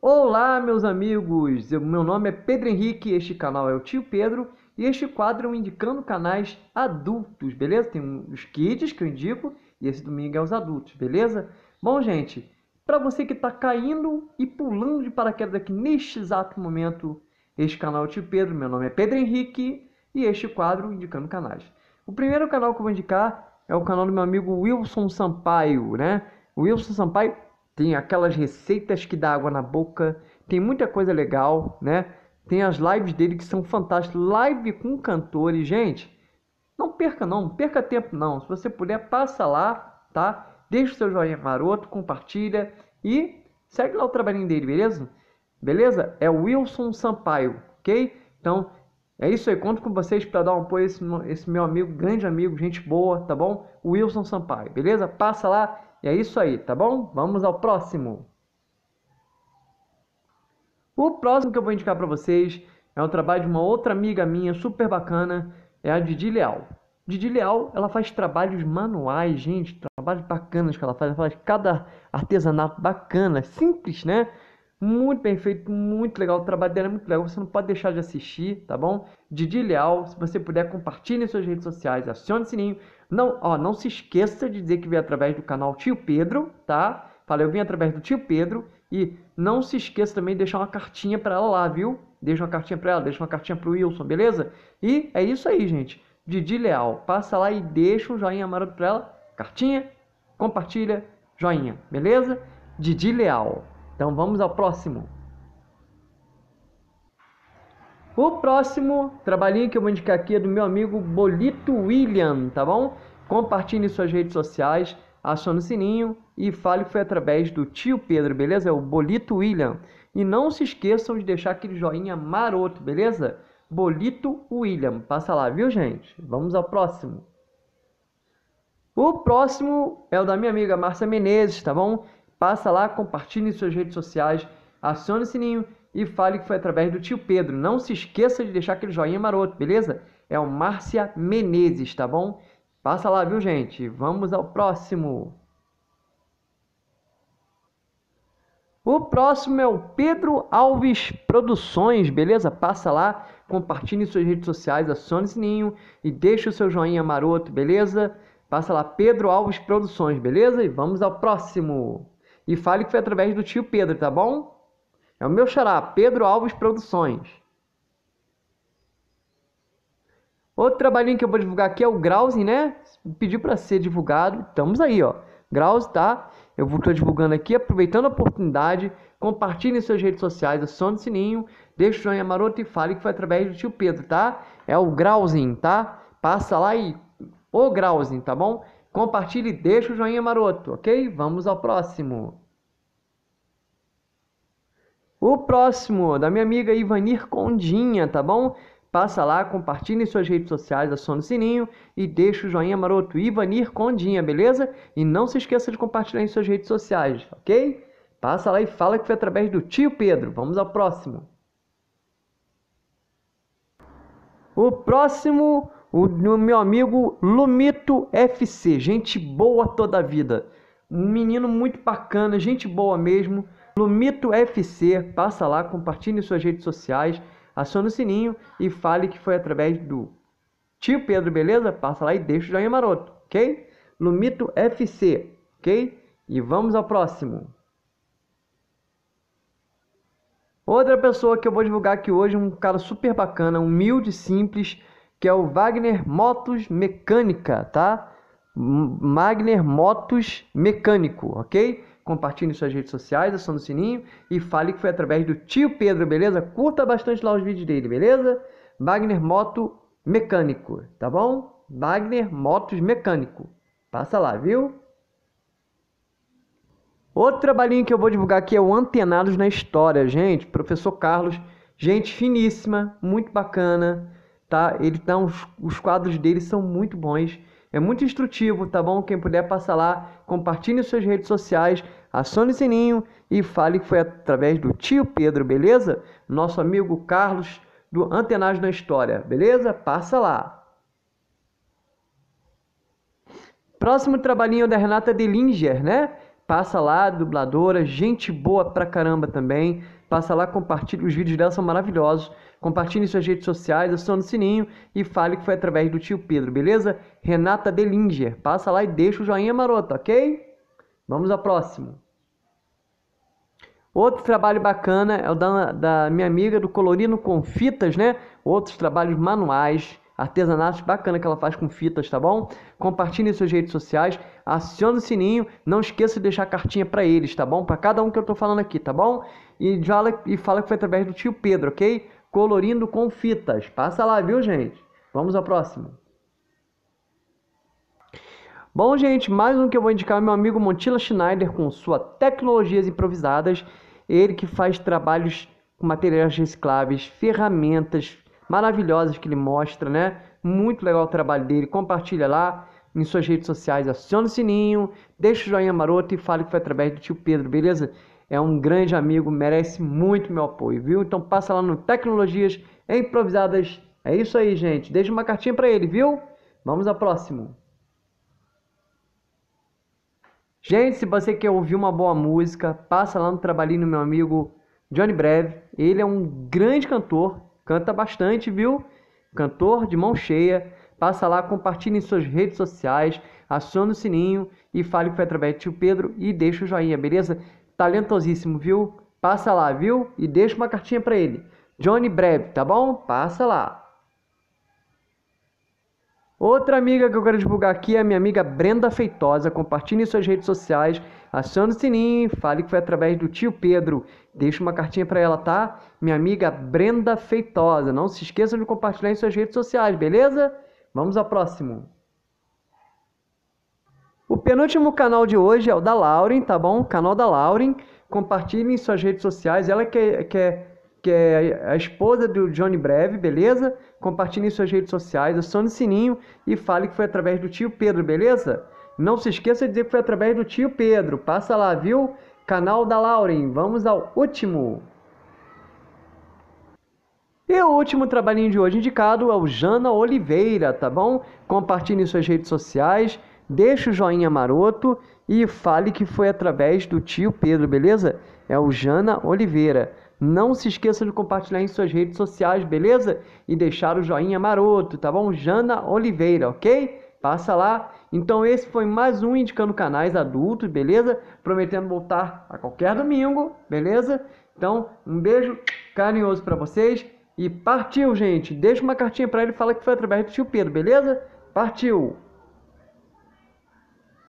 Olá, meus amigos! meu nome é Pedro Henrique, este canal é o Tio Pedro e este quadro é um indicando canais adultos, beleza? Tem os kids que eu indico e esse domingo é os adultos, beleza? Bom, gente, para você que está caindo e pulando de paraquedas aqui neste exato momento, este canal é o Tio Pedro, meu nome é Pedro Henrique e este quadro indicando canais. O primeiro canal que eu vou indicar é o canal do meu amigo Wilson Sampaio, né? Wilson Sampaio tem aquelas receitas que dá água na boca, tem muita coisa legal, né? Tem as lives dele que são fantásticas, live com cantores, gente. Não perca não, não perca tempo não. Se você puder, passa lá, tá? Deixa o seu joinha maroto, compartilha e segue lá o trabalhinho dele, beleza? Beleza? É Wilson Sampaio, ok? Então, é isso aí. Conto com vocês para dar um apoio a esse, esse meu amigo, grande amigo, gente boa, tá bom? Wilson Sampaio, beleza? Passa lá, e é isso aí, tá bom? Vamos ao próximo. O próximo que eu vou indicar para vocês é um trabalho de uma outra amiga minha, super bacana, é a Didi Leal. Didi Leal, ela faz trabalhos manuais, gente, trabalhos bacanas que ela faz. Ela faz cada artesanato bacana, simples, né? Muito bem feito, muito legal. O trabalho dela é muito legal. Você não pode deixar de assistir, tá bom? Didi Leal, se você puder, compartilhe em suas redes sociais, acione o sininho. Não, ó, não se esqueça de dizer que veio através do canal Tio Pedro, tá? Falei, eu vim através do Tio Pedro. E não se esqueça também de deixar uma cartinha para ela lá, viu? Deixa uma cartinha para ela, deixa uma cartinha para o Wilson, beleza? E é isso aí, gente. Didi Leal, passa lá e deixa um joinha amarelo para ela. Cartinha, compartilha, joinha, beleza? Didi Leal. Então vamos ao próximo. O próximo trabalhinho que eu vou indicar aqui é do meu amigo Bolito William, tá bom? Compartilhe suas redes sociais, acione o sininho e fale que foi através do tio Pedro, beleza? É o Bolito William. E não se esqueçam de deixar aquele joinha maroto, beleza? Bolito William. Passa lá, viu, gente? Vamos ao próximo. O próximo é o da minha amiga Márcia Menezes, tá bom? Passa lá, compartilhe em suas redes sociais, acione o sininho e fale que foi através do tio Pedro. Não se esqueça de deixar aquele joinha maroto, beleza? É o Márcia Menezes, tá bom? Passa lá, viu, gente? Vamos ao próximo. O próximo é o Pedro Alves Produções, beleza? Passa lá, compartilhe em suas redes sociais, acione o sininho e deixa o seu joinha maroto, beleza? Passa lá, Pedro Alves Produções, beleza? E vamos ao próximo. E fale que foi através do tio Pedro, tá bom? É o meu xará, Pedro Alves Produções. Outro trabalhinho que eu vou divulgar aqui é o Grouse, né? Pediu para ser divulgado. Estamos aí, ó. Grouse, tá? Eu vou estar divulgando aqui, aproveitando a oportunidade. Compartilhe em suas redes sociais, acione o sininho, deixe o joinha maroto e fale que foi através do tio Pedro, tá? É o Grauzinho, tá? Passa lá e... Ô Grauzinho, tá bom? Compartilhe e deixa o joinha maroto, ok? Vamos ao próximo. O próximo, da minha amiga Ivanir Condinha, tá bom? Passa lá, compartilhe em suas redes sociais, aciona o sininho e deixa o joinha maroto Ivanir Condinha, beleza? E não se esqueça de compartilhar em suas redes sociais, ok? Passa lá e fala que foi através do tio Pedro. Vamos ao próximo. O próximo o meu amigo Lumito FC, gente boa toda a vida. Menino muito bacana, gente boa mesmo. Lumito FC, passa lá, compartilhe suas redes sociais, acione o sininho e fale que foi através do tio Pedro, beleza? Passa lá e deixa o joinha maroto, ok? Lumito FC, ok? E vamos ao próximo. Outra pessoa que eu vou divulgar aqui hoje, um cara super bacana, humilde, simples, que é o Wagner Motos Mecânica, tá? Wagner Motos Mecânico, ok? Compartilhe suas redes sociais, acione o sininho e fale que foi através do tio Pedro, beleza? Curta bastante lá os vídeos dele, beleza? Wagner Moto Mecânico, tá bom? Wagner Motos Mecânico. Passa lá, viu? Outro trabalhinho que eu vou divulgar aqui é o Antenados na História, gente. Professor Carlos, gente finíssima, muito bacana tá? Ele tá uns, os quadros dele são muito bons. É muito instrutivo, tá bom? Quem puder passar lá, compartilhe suas redes sociais, acione o sininho e fale que foi através do tio Pedro, beleza? Nosso amigo Carlos do Antenagem na História, beleza? Passa lá. Próximo trabalhinho é da Renata Delinger, né? Passa lá, dubladora, gente boa pra caramba também. Passa lá, compartilha. Os vídeos dela são maravilhosos. Compartilhe em suas redes sociais, aciona o sininho e fale que foi através do tio Pedro, beleza? Renata Delinger, passa lá e deixa o joinha maroto, ok? Vamos ao próximo. Outro trabalho bacana é o da, da minha amiga do Colorino Confitas, né? Outros trabalhos manuais artesanatos bacana que ela faz com fitas, tá bom? Compartilhe em suas redes sociais, acione o sininho, não esqueça de deixar cartinha para eles, tá bom? Para cada um que eu tô falando aqui, tá bom? E fala, e fala que foi através do tio Pedro, ok? Colorindo com fitas. Passa lá, viu, gente? Vamos ao próximo. Bom, gente, mais um que eu vou indicar é meu amigo Montila Schneider com sua Tecnologias Improvisadas. Ele que faz trabalhos com materiais recicláveis, ferramentas, maravilhosas que ele mostra, né? Muito legal o trabalho dele. Compartilha lá em suas redes sociais, aciona o sininho, deixa o joinha maroto e fale que foi através do tio Pedro, beleza? É um grande amigo, merece muito meu apoio, viu? Então passa lá no Tecnologias Improvisadas. É isso aí, gente. Deixa uma cartinha para ele, viu? Vamos ao próximo. Gente, se você quer ouvir uma boa música, passa lá no trabalhinho do meu amigo Johnny Breve. Ele é um grande cantor Canta bastante, viu? Cantor de mão cheia. Passa lá, compartilhe em suas redes sociais, aciona o sininho e fale com o através do tio Pedro e deixa o joinha, beleza? Talentosíssimo, viu? Passa lá, viu? E deixa uma cartinha para ele. Johnny Breve, tá bom? Passa lá. Outra amiga que eu quero divulgar aqui é a minha amiga Brenda Feitosa. Compartilhe em suas redes sociais, acione o sininho, fale que foi através do tio Pedro. Deixe uma cartinha para ela, tá? Minha amiga Brenda Feitosa. Não se esqueça de compartilhar em suas redes sociais, beleza? Vamos ao próximo. O penúltimo canal de hoje é o da Lauren, tá bom? O canal da Lauren. Compartilhe em suas redes sociais. Ela quer. É, é que é a esposa do Johnny Breve, beleza? Compartilhe em suas redes sociais, acione o sininho e fale que foi através do tio Pedro, beleza? Não se esqueça de dizer que foi através do tio Pedro. Passa lá, viu? Canal da Lauren. Vamos ao último. E o último trabalhinho de hoje indicado é o Jana Oliveira, tá bom? Compartilhe em suas redes sociais, deixe o joinha maroto e fale que foi através do tio Pedro, beleza? É o Jana Oliveira. Não se esqueça de compartilhar em suas redes sociais, beleza? E deixar o joinha maroto, tá bom? Jana Oliveira, ok? Passa lá. Então esse foi mais um indicando canais adultos, beleza? Prometendo voltar a qualquer domingo, beleza? Então, um beijo carinhoso para vocês e partiu, gente. Deixa uma cartinha para ele, fala que foi através do tio Pedro, beleza? Partiu.